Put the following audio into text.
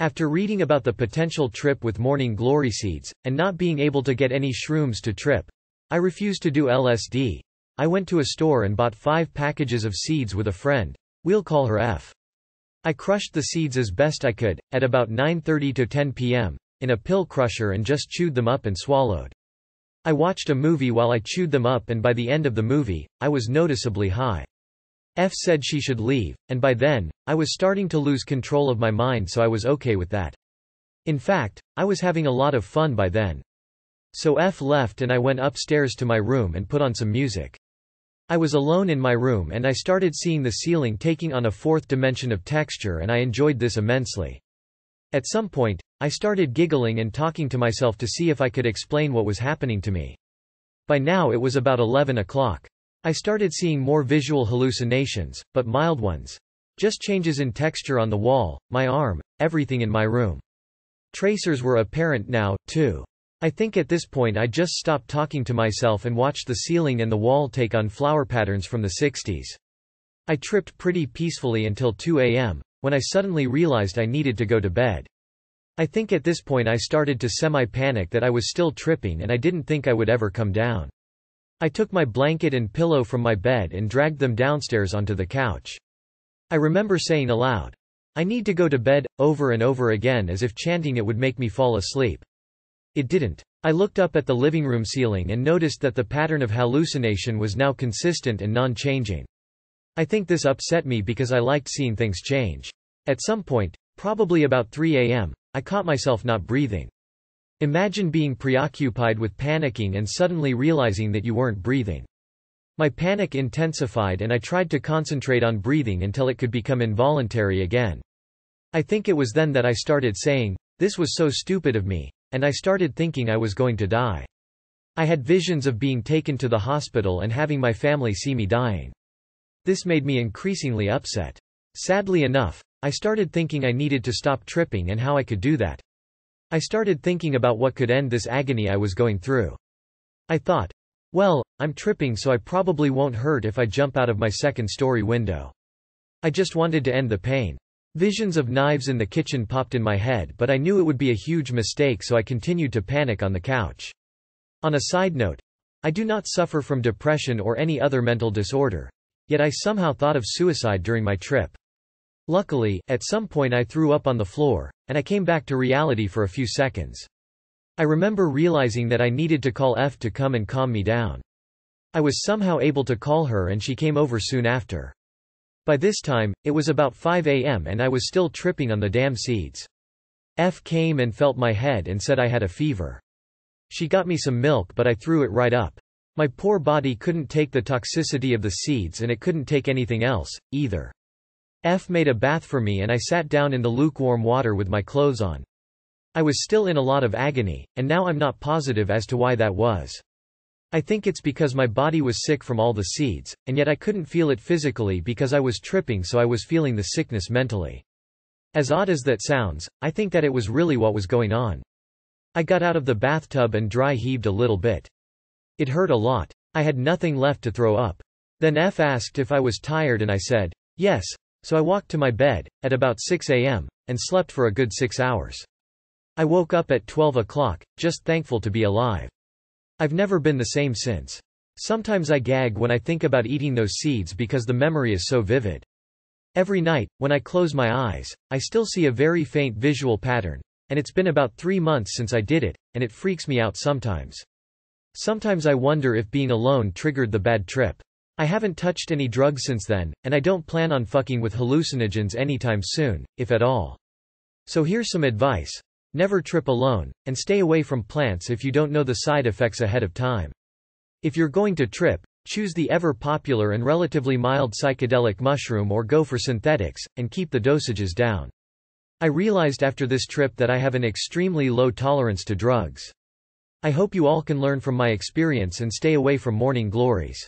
After reading about the potential trip with morning glory seeds, and not being able to get any shrooms to trip, I refused to do LSD. I went to a store and bought five packages of seeds with a friend. We'll call her F. I crushed the seeds as best I could, at about 9.30 to 10 p.m., in a pill crusher and just chewed them up and swallowed. I watched a movie while I chewed them up and by the end of the movie, I was noticeably high. F said she should leave, and by then, I was starting to lose control of my mind so I was okay with that. In fact, I was having a lot of fun by then. So F left and I went upstairs to my room and put on some music. I was alone in my room and I started seeing the ceiling taking on a fourth dimension of texture and I enjoyed this immensely. At some point, I started giggling and talking to myself to see if I could explain what was happening to me. By now it was about 11 o'clock. I started seeing more visual hallucinations, but mild ones. Just changes in texture on the wall, my arm, everything in my room. Tracers were apparent now, too. I think at this point I just stopped talking to myself and watched the ceiling and the wall take on flower patterns from the 60s. I tripped pretty peacefully until 2 a.m., when I suddenly realized I needed to go to bed. I think at this point I started to semi-panic that I was still tripping and I didn't think I would ever come down. I took my blanket and pillow from my bed and dragged them downstairs onto the couch. I remember saying aloud, I need to go to bed, over and over again as if chanting it would make me fall asleep. It didn't. I looked up at the living room ceiling and noticed that the pattern of hallucination was now consistent and non-changing. I think this upset me because I liked seeing things change. At some point, probably about 3 a.m., I caught myself not breathing. Imagine being preoccupied with panicking and suddenly realizing that you weren't breathing. My panic intensified and I tried to concentrate on breathing until it could become involuntary again. I think it was then that I started saying, this was so stupid of me, and I started thinking I was going to die. I had visions of being taken to the hospital and having my family see me dying. This made me increasingly upset. Sadly enough, I started thinking I needed to stop tripping and how I could do that. I started thinking about what could end this agony I was going through. I thought, well, I'm tripping so I probably won't hurt if I jump out of my second story window. I just wanted to end the pain. Visions of knives in the kitchen popped in my head but I knew it would be a huge mistake so I continued to panic on the couch. On a side note, I do not suffer from depression or any other mental disorder, yet I somehow thought of suicide during my trip. Luckily, at some point I threw up on the floor, and I came back to reality for a few seconds. I remember realizing that I needed to call F to come and calm me down. I was somehow able to call her and she came over soon after. By this time, it was about 5 a.m. and I was still tripping on the damn seeds. F came and felt my head and said I had a fever. She got me some milk but I threw it right up. My poor body couldn't take the toxicity of the seeds and it couldn't take anything else, either. F made a bath for me and I sat down in the lukewarm water with my clothes on. I was still in a lot of agony, and now I'm not positive as to why that was. I think it's because my body was sick from all the seeds, and yet I couldn't feel it physically because I was tripping so I was feeling the sickness mentally. As odd as that sounds, I think that it was really what was going on. I got out of the bathtub and dry heaved a little bit. It hurt a lot. I had nothing left to throw up. Then F asked if I was tired and I said, yes, so I walked to my bed, at about 6 a.m., and slept for a good six hours. I woke up at 12 o'clock, just thankful to be alive. I've never been the same since. Sometimes I gag when I think about eating those seeds because the memory is so vivid. Every night, when I close my eyes, I still see a very faint visual pattern, and it's been about three months since I did it, and it freaks me out sometimes. Sometimes I wonder if being alone triggered the bad trip. I haven't touched any drugs since then, and I don't plan on fucking with hallucinogens anytime soon, if at all. So here's some advice. Never trip alone, and stay away from plants if you don't know the side effects ahead of time. If you're going to trip, choose the ever-popular and relatively mild psychedelic mushroom or go for synthetics, and keep the dosages down. I realized after this trip that I have an extremely low tolerance to drugs. I hope you all can learn from my experience and stay away from morning glories.